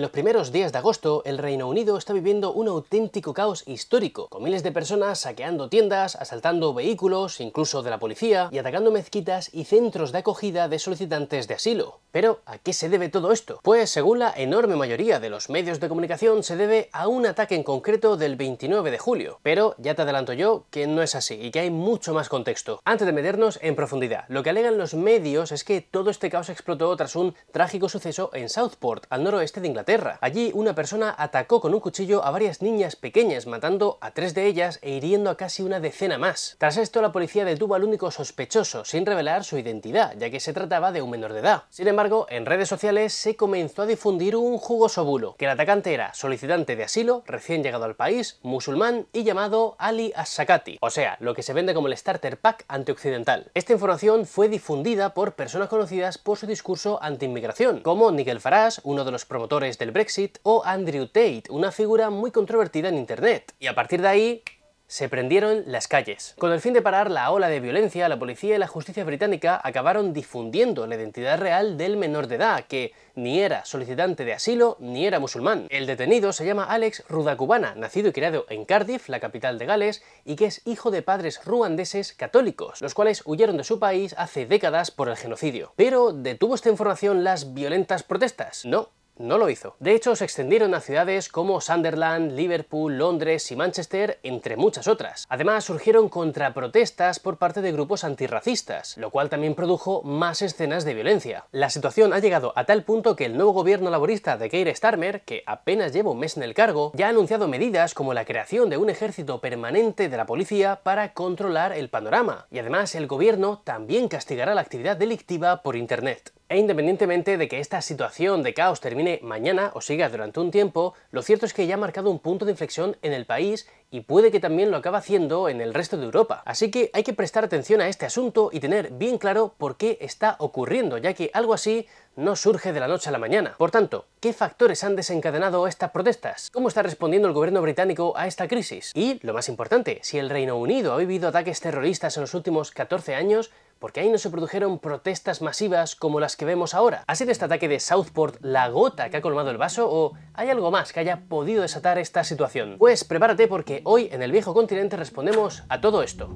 En los primeros días de agosto, el Reino Unido está viviendo un auténtico caos histórico, con miles de personas saqueando tiendas, asaltando vehículos, incluso de la policía, y atacando mezquitas y centros de acogida de solicitantes de asilo. Pero, ¿a qué se debe todo esto? Pues, según la enorme mayoría de los medios de comunicación, se debe a un ataque en concreto del 29 de julio. Pero, ya te adelanto yo que no es así y que hay mucho más contexto. Antes de meternos en profundidad, lo que alegan los medios es que todo este caos explotó tras un trágico suceso en Southport, al noroeste de Inglaterra. Allí una persona atacó con un cuchillo a varias niñas pequeñas, matando a tres de ellas e hiriendo a casi una decena más. Tras esto, la policía detuvo al único sospechoso, sin revelar su identidad, ya que se trataba de un menor de edad. Sin embargo, en redes sociales se comenzó a difundir un jugoso bulo, que el atacante era solicitante de asilo, recién llegado al país, musulmán y llamado Ali Asakati, o sea, lo que se vende como el starter pack antioccidental. Esta información fue difundida por personas conocidas por su discurso anti-inmigración, como Nigel Farage, uno de los promotores del Brexit, o Andrew Tate, una figura muy controvertida en Internet. Y a partir de ahí, se prendieron las calles. Con el fin de parar la ola de violencia, la policía y la justicia británica acabaron difundiendo la identidad real del menor de edad, que ni era solicitante de asilo ni era musulmán. El detenido se llama Alex Rudacubana, nacido y criado en Cardiff, la capital de Gales, y que es hijo de padres ruandeses católicos, los cuales huyeron de su país hace décadas por el genocidio. Pero, ¿detuvo esta información las violentas protestas? No, no lo hizo. De hecho, se extendieron a ciudades como Sunderland, Liverpool, Londres y Manchester, entre muchas otras. Además, surgieron contraprotestas por parte de grupos antirracistas, lo cual también produjo más escenas de violencia. La situación ha llegado a tal punto que el nuevo gobierno laborista de Keir Starmer, que apenas lleva un mes en el cargo, ya ha anunciado medidas como la creación de un ejército permanente de la policía para controlar el panorama. Y además, el gobierno también castigará la actividad delictiva por Internet. E independientemente de que esta situación de caos termine mañana o siga durante un tiempo, lo cierto es que ya ha marcado un punto de inflexión en el país y puede que también lo acabe haciendo en el resto de Europa. Así que hay que prestar atención a este asunto y tener bien claro por qué está ocurriendo, ya que algo así no surge de la noche a la mañana. Por tanto, ¿qué factores han desencadenado estas protestas? ¿Cómo está respondiendo el gobierno británico a esta crisis? Y, lo más importante, si el Reino Unido ha vivido ataques terroristas en los últimos 14 años, porque ahí no se produjeron protestas masivas como las que vemos ahora. ¿Ha sido este ataque de Southport la gota que ha colmado el vaso o hay algo más que haya podido desatar esta situación? Pues prepárate porque hoy en el viejo continente respondemos a todo esto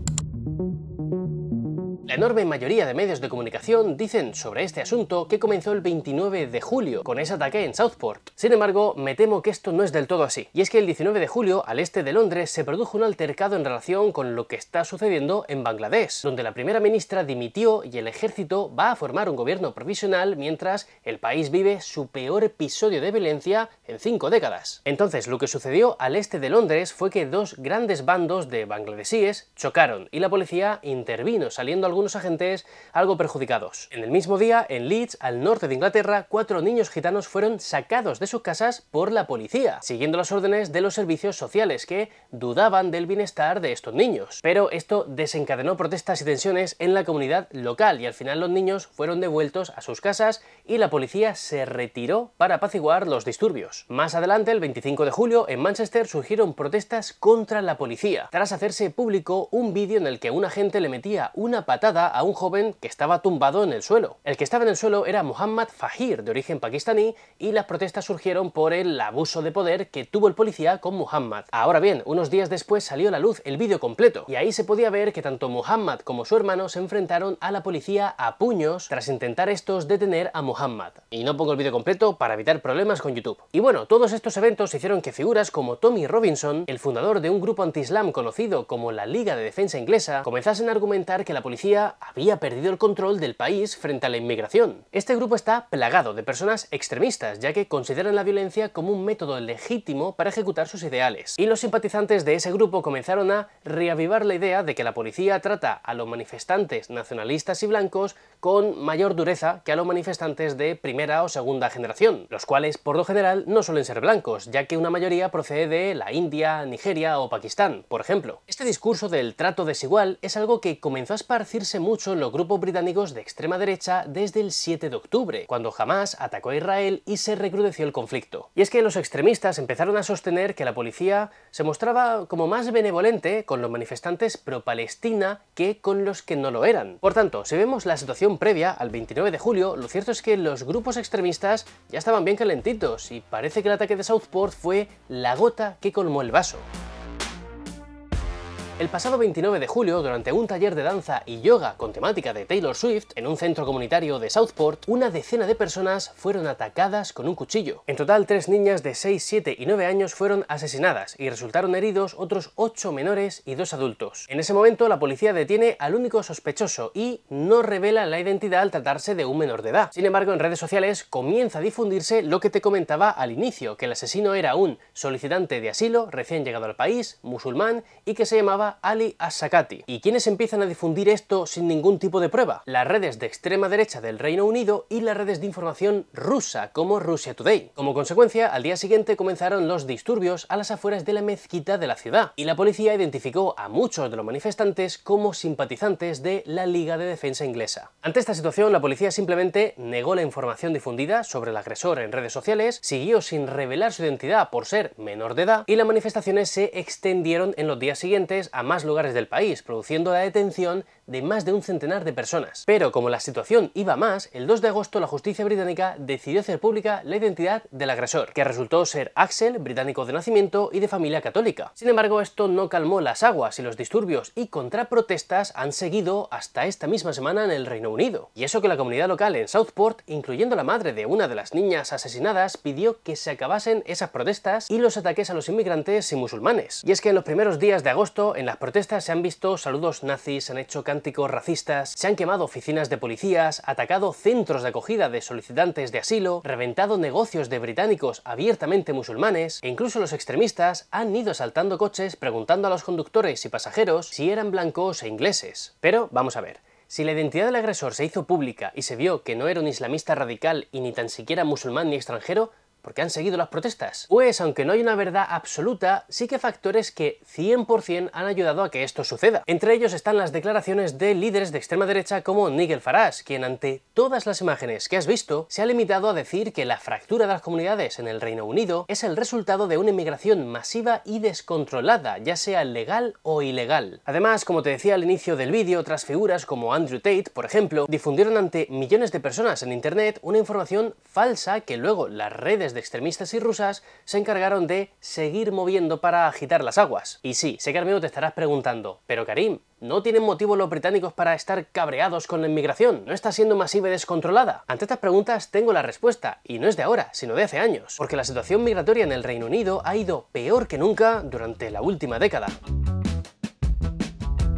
enorme mayoría de medios de comunicación dicen sobre este asunto que comenzó el 29 de julio con ese ataque en Southport. Sin embargo, me temo que esto no es del todo así. Y es que el 19 de julio, al este de Londres, se produjo un altercado en relación con lo que está sucediendo en Bangladesh, donde la primera ministra dimitió y el ejército va a formar un gobierno provisional mientras el país vive su peor episodio de violencia en cinco décadas. Entonces, lo que sucedió al este de Londres fue que dos grandes bandos de bangladesíes chocaron y la policía intervino saliendo algunos los agentes algo perjudicados. En el mismo día, en Leeds, al norte de Inglaterra, cuatro niños gitanos fueron sacados de sus casas por la policía, siguiendo las órdenes de los servicios sociales, que dudaban del bienestar de estos niños. Pero esto desencadenó protestas y tensiones en la comunidad local, y al final los niños fueron devueltos a sus casas y la policía se retiró para apaciguar los disturbios. Más adelante, el 25 de julio, en Manchester surgieron protestas contra la policía, tras hacerse público un vídeo en el que un agente le metía una patada a un joven que estaba tumbado en el suelo. El que estaba en el suelo era Muhammad Fahir, de origen pakistaní, y las protestas surgieron por el abuso de poder que tuvo el policía con Muhammad. Ahora bien, unos días después salió a la luz el vídeo completo, y ahí se podía ver que tanto Muhammad como su hermano se enfrentaron a la policía a puños tras intentar estos detener a Muhammad. Y no pongo el vídeo completo para evitar problemas con YouTube. Y bueno, todos estos eventos hicieron que figuras como Tommy Robinson, el fundador de un grupo anti-islam conocido como la Liga de Defensa Inglesa, comenzasen a argumentar que la policía había perdido el control del país frente a la inmigración. Este grupo está plagado de personas extremistas, ya que consideran la violencia como un método legítimo para ejecutar sus ideales. Y los simpatizantes de ese grupo comenzaron a reavivar la idea de que la policía trata a los manifestantes nacionalistas y blancos con mayor dureza que a los manifestantes de primera o segunda generación, los cuales por lo general no suelen ser blancos, ya que una mayoría procede de la India, Nigeria o Pakistán, por ejemplo. Este discurso del trato desigual es algo que comenzó a esparcirse mucho en los grupos británicos de extrema derecha desde el 7 de octubre, cuando Hamas atacó a Israel y se recrudeció el conflicto. Y es que los extremistas empezaron a sostener que la policía se mostraba como más benevolente con los manifestantes pro-Palestina que con los que no lo eran. Por tanto, si vemos la situación previa al 29 de julio, lo cierto es que los grupos extremistas ya estaban bien calentitos y parece que el ataque de Southport fue la gota que colmó el vaso. El pasado 29 de julio, durante un taller de danza y yoga con temática de Taylor Swift, en un centro comunitario de Southport, una decena de personas fueron atacadas con un cuchillo. En total, tres niñas de 6, 7 y 9 años fueron asesinadas y resultaron heridos otros 8 menores y 2 adultos. En ese momento, la policía detiene al único sospechoso y no revela la identidad al tratarse de un menor de edad. Sin embargo, en redes sociales comienza a difundirse lo que te comentaba al inicio, que el asesino era un solicitante de asilo recién llegado al país, musulmán y que se llamaba Ali Asakati. ¿Y quiénes empiezan a difundir esto sin ningún tipo de prueba? Las redes de extrema derecha del Reino Unido y las redes de información rusa, como Russia Today. Como consecuencia, al día siguiente comenzaron los disturbios a las afueras de la mezquita de la ciudad, y la policía identificó a muchos de los manifestantes como simpatizantes de la Liga de Defensa Inglesa. Ante esta situación, la policía simplemente negó la información difundida sobre el agresor en redes sociales, siguió sin revelar su identidad por ser menor de edad, y las manifestaciones se extendieron en los días siguientes a más lugares del país, produciendo la detención de más de un centenar de personas. Pero como la situación iba más, el 2 de agosto la justicia británica decidió hacer pública la identidad del agresor, que resultó ser Axel, británico de nacimiento y de familia católica. Sin embargo, esto no calmó las aguas y los disturbios y contraprotestas han seguido hasta esta misma semana en el Reino Unido. Y eso que la comunidad local en Southport, incluyendo la madre de una de las niñas asesinadas, pidió que se acabasen esas protestas y los ataques a los inmigrantes y musulmanes. Y es que en los primeros días de agosto, en las protestas se han visto saludos nazis, se han hecho cánticos racistas, se han quemado oficinas de policías, atacado centros de acogida de solicitantes de asilo, reventado negocios de británicos abiertamente musulmanes, e incluso los extremistas han ido saltando coches preguntando a los conductores y pasajeros si eran blancos e ingleses. Pero vamos a ver. Si la identidad del agresor se hizo pública y se vio que no era un islamista radical y ni tan siquiera musulmán ni extranjero, porque han seguido las protestas. Pues, aunque no hay una verdad absoluta, sí que factores que 100% han ayudado a que esto suceda. Entre ellos están las declaraciones de líderes de extrema derecha como Nigel Farage, quien ante todas las imágenes que has visto, se ha limitado a decir que la fractura de las comunidades en el Reino Unido es el resultado de una inmigración masiva y descontrolada, ya sea legal o ilegal. Además, como te decía al inicio del vídeo, otras figuras como Andrew Tate, por ejemplo, difundieron ante millones de personas en Internet una información falsa que luego las redes de extremistas y rusas se encargaron de seguir moviendo para agitar las aguas. Y sí, sé que al menos te estarás preguntando, pero Karim, ¿no tienen motivo los británicos para estar cabreados con la inmigración? ¿No está siendo masiva y descontrolada? Ante estas preguntas tengo la respuesta, y no es de ahora, sino de hace años, porque la situación migratoria en el Reino Unido ha ido peor que nunca durante la última década.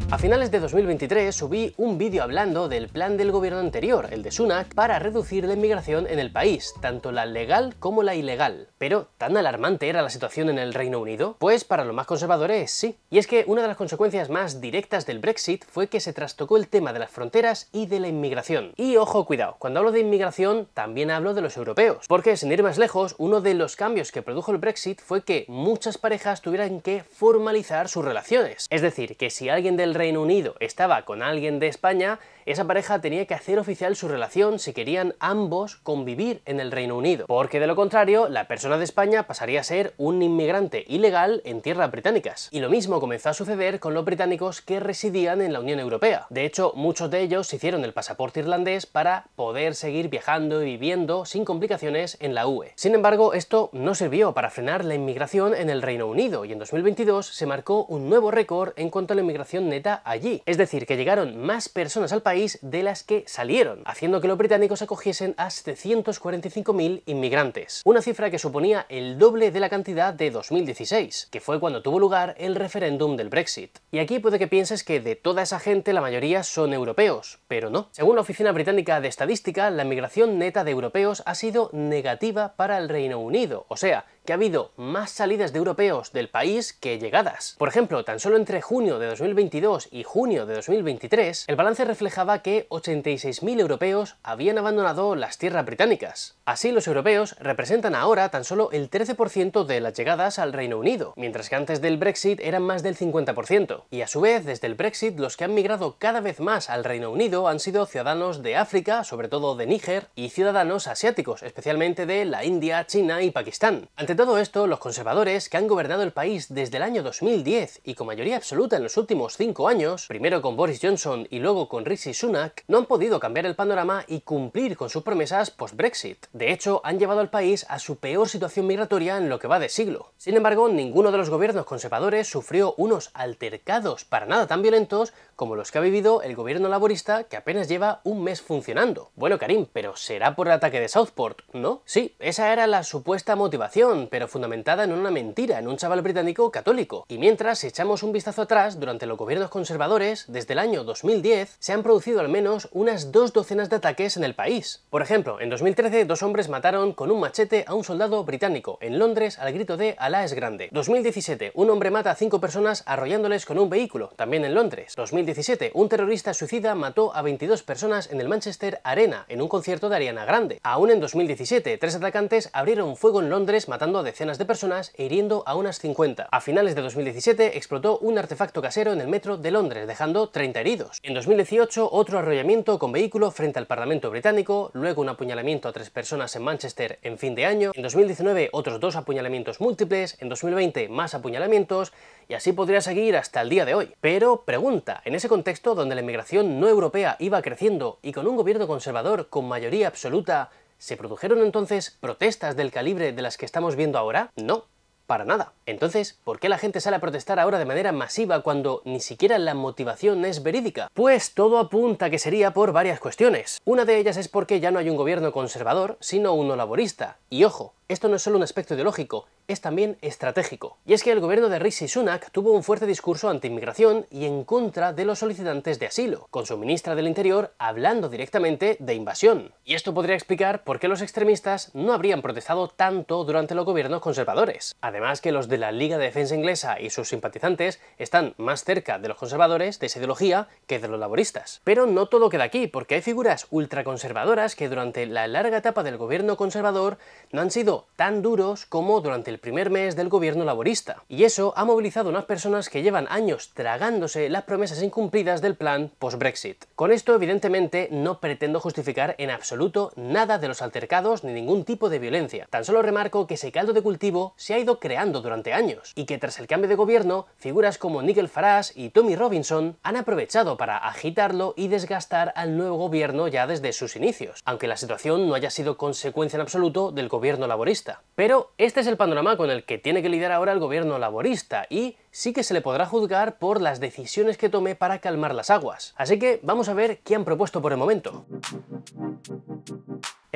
A finales de 2023 subí un vídeo hablando del plan del gobierno anterior, el de Sunak, para reducir la inmigración en el país, tanto la legal como la ilegal. Pero, ¿tan alarmante era la situación en el Reino Unido? Pues para los más conservadores sí. Y es que una de las consecuencias más directas del Brexit fue que se trastocó el tema de las fronteras y de la inmigración. Y ojo, cuidado, cuando hablo de inmigración también hablo de los europeos, porque sin ir más lejos, uno de los cambios que produjo el Brexit fue que muchas parejas tuvieran que formalizar sus relaciones. Es decir, que si alguien del Reino Unido estaba con alguien de España, esa pareja tenía que hacer oficial su relación si querían ambos convivir en el Reino Unido, porque de lo contrario, la persona de España pasaría a ser un inmigrante ilegal en tierras británicas. Y lo mismo comenzó a suceder con los británicos que residían en la Unión Europea. De hecho, muchos de ellos hicieron el pasaporte irlandés para poder seguir viajando y viviendo sin complicaciones en la UE. Sin embargo, esto no sirvió para frenar la inmigración en el Reino Unido y en 2022 se marcó un nuevo récord en cuanto a la inmigración neta allí. Es decir, que llegaron más personas al país de las que salieron, haciendo que los británicos acogiesen a 745.000 inmigrantes, una cifra que suponía el doble de la cantidad de 2016, que fue cuando tuvo lugar el referéndum del Brexit. Y aquí puede que pienses que de toda esa gente la mayoría son europeos, pero no. Según la Oficina Británica de Estadística, la inmigración neta de europeos ha sido negativa para el Reino Unido, o sea, que ha habido más salidas de europeos del país que llegadas. Por ejemplo, tan solo entre junio de 2022 y junio de 2023, el balance reflejaba que 86.000 europeos habían abandonado las tierras británicas. Así, los europeos representan ahora tan solo el 13% de las llegadas al Reino Unido, mientras que antes del Brexit eran más del 50%. Y a su vez, desde el Brexit, los que han migrado cada vez más al Reino Unido han sido ciudadanos de África, sobre todo de Níger, y ciudadanos asiáticos, especialmente de la India, China y Pakistán todo esto, los conservadores, que han gobernado el país desde el año 2010 y con mayoría absoluta en los últimos cinco años, primero con Boris Johnson y luego con Rishi Sunak, no han podido cambiar el panorama y cumplir con sus promesas post-Brexit. De hecho, han llevado al país a su peor situación migratoria en lo que va de siglo. Sin embargo, ninguno de los gobiernos conservadores sufrió unos altercados para nada tan violentos como los que ha vivido el gobierno laborista que apenas lleva un mes funcionando. Bueno, Karim, pero será por el ataque de Southport, ¿no? Sí, esa era la supuesta motivación pero fundamentada en una mentira, en un chaval británico católico. Y mientras echamos un vistazo atrás, durante los gobiernos conservadores, desde el año 2010, se han producido al menos unas dos docenas de ataques en el país. Por ejemplo, en 2013 dos hombres mataron con un machete a un soldado británico en Londres al grito de Alá es grande. 2017, un hombre mata a cinco personas arrollándoles con un vehículo, también en Londres. 2017, un terrorista suicida mató a 22 personas en el Manchester Arena en un concierto de Ariana Grande. Aún en 2017, tres atacantes abrieron fuego en Londres matando decenas de personas e hiriendo a unas 50. A finales de 2017 explotó un artefacto casero en el metro de Londres, dejando 30 heridos. En 2018, otro arrollamiento con vehículo frente al Parlamento británico, luego un apuñalamiento a tres personas en Manchester en fin de año, en 2019 otros dos apuñalamientos múltiples, en 2020 más apuñalamientos, y así podría seguir hasta el día de hoy. Pero, pregunta, en ese contexto donde la inmigración no europea iba creciendo y con un gobierno conservador con mayoría absoluta, ¿Se produjeron entonces protestas del calibre de las que estamos viendo ahora? No, para nada. Entonces, ¿por qué la gente sale a protestar ahora de manera masiva cuando ni siquiera la motivación es verídica? Pues todo apunta que sería por varias cuestiones. Una de ellas es porque ya no hay un gobierno conservador, sino uno laborista. Y ojo, esto no es solo un aspecto ideológico, es también estratégico. Y es que el gobierno de Rishi Sunak tuvo un fuerte discurso ante inmigración y en contra de los solicitantes de asilo, con su ministra del Interior hablando directamente de invasión. Y esto podría explicar por qué los extremistas no habrían protestado tanto durante los gobiernos conservadores. Además que los la Liga de Defensa Inglesa y sus simpatizantes están más cerca de los conservadores de esa ideología que de los laboristas. Pero no todo queda aquí, porque hay figuras ultraconservadoras que durante la larga etapa del gobierno conservador no han sido tan duros como durante el primer mes del gobierno laborista. Y eso ha movilizado a unas personas que llevan años tragándose las promesas incumplidas del plan post-Brexit. Con esto, evidentemente, no pretendo justificar en absoluto nada de los altercados ni ningún tipo de violencia. Tan solo remarco que ese caldo de cultivo se ha ido creando durante años, y que tras el cambio de gobierno, figuras como Nigel Farage y Tommy Robinson han aprovechado para agitarlo y desgastar al nuevo gobierno ya desde sus inicios, aunque la situación no haya sido consecuencia en absoluto del gobierno laborista. Pero este es el panorama con el que tiene que lidiar ahora el gobierno laborista, y sí que se le podrá juzgar por las decisiones que tome para calmar las aguas. Así que vamos a ver qué han propuesto por el momento.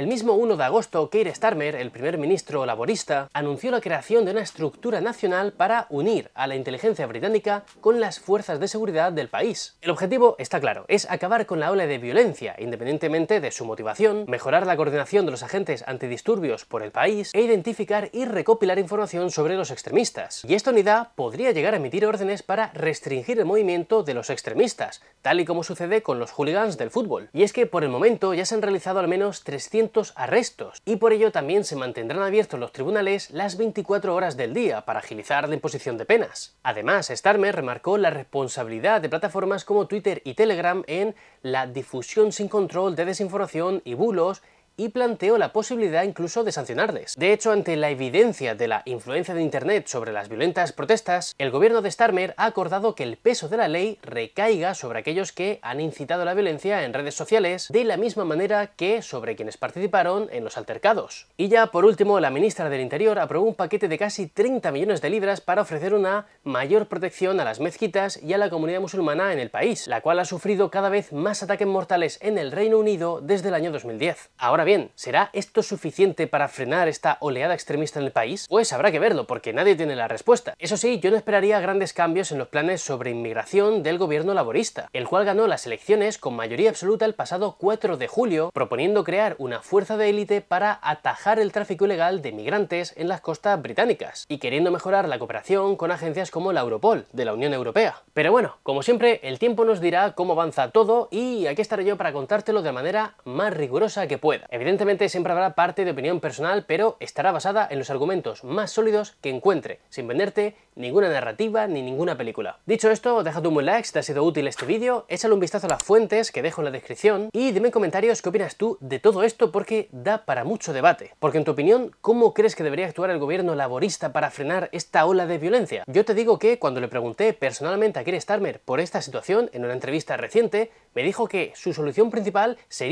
El mismo 1 de agosto, Keir Starmer, el primer ministro laborista, anunció la creación de una estructura nacional para unir a la inteligencia británica con las fuerzas de seguridad del país. El objetivo está claro, es acabar con la ola de violencia, independientemente de su motivación, mejorar la coordinación de los agentes antidisturbios por el país e identificar y recopilar información sobre los extremistas. Y esta unidad podría llegar a emitir órdenes para restringir el movimiento de los extremistas, tal y como sucede con los hooligans del fútbol. Y es que por el momento ya se han realizado al menos 300 arrestos, y por ello también se mantendrán abiertos los tribunales las 24 horas del día para agilizar la imposición de penas. Además, Starmer remarcó la responsabilidad de plataformas como Twitter y Telegram en la difusión sin control de desinformación y bulos y planteó la posibilidad incluso de sancionarles. De hecho, ante la evidencia de la influencia de Internet sobre las violentas protestas, el gobierno de Starmer ha acordado que el peso de la ley recaiga sobre aquellos que han incitado la violencia en redes sociales de la misma manera que sobre quienes participaron en los altercados. Y ya por último, la ministra del Interior aprobó un paquete de casi 30 millones de libras para ofrecer una mayor protección a las mezquitas y a la comunidad musulmana en el país, la cual ha sufrido cada vez más ataques mortales en el Reino Unido desde el año 2010. Ahora bien, ¿será esto suficiente para frenar esta oleada extremista en el país? Pues habrá que verlo, porque nadie tiene la respuesta. Eso sí, yo no esperaría grandes cambios en los planes sobre inmigración del gobierno laborista, el cual ganó las elecciones con mayoría absoluta el pasado 4 de julio, proponiendo crear una fuerza de élite para atajar el tráfico ilegal de migrantes en las costas británicas, y queriendo mejorar la cooperación con agencias como la Europol, de la Unión Europea. Pero bueno, como siempre, el tiempo nos dirá cómo avanza todo y aquí estaré yo para contártelo de manera más rigurosa que pueda. Evidentemente siempre habrá parte de opinión personal, pero estará basada en los argumentos más sólidos que encuentre, sin venderte ninguna narrativa ni ninguna película. Dicho esto, déjate un buen like si te ha sido útil este vídeo, échale un vistazo a las fuentes que dejo en la descripción y dime en comentarios qué opinas tú de todo esto porque da para mucho debate. Porque en tu opinión, ¿cómo crees que debería actuar el gobierno laborista para frenar esta ola de violencia? Yo te digo que cuando le pregunté personalmente a Kier Starmer por esta situación en una entrevista reciente, me dijo que su solución principal sería